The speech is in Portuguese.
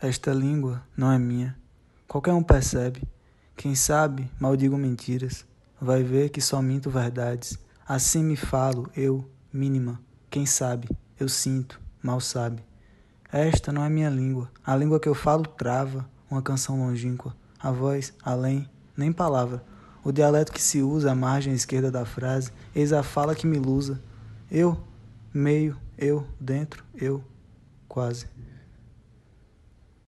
Esta língua não é minha. Qualquer um percebe. Quem sabe, maldigo mentiras. Vai ver que só minto verdades. Assim me falo, eu, mínima. Quem sabe, eu sinto, mal sabe. Esta não é minha língua. A língua que eu falo trava, uma canção longínqua. A voz, além, nem palavra. O dialeto que se usa à margem esquerda da frase, eis a fala que me ilusa. Eu, meio, eu, dentro, eu, quase.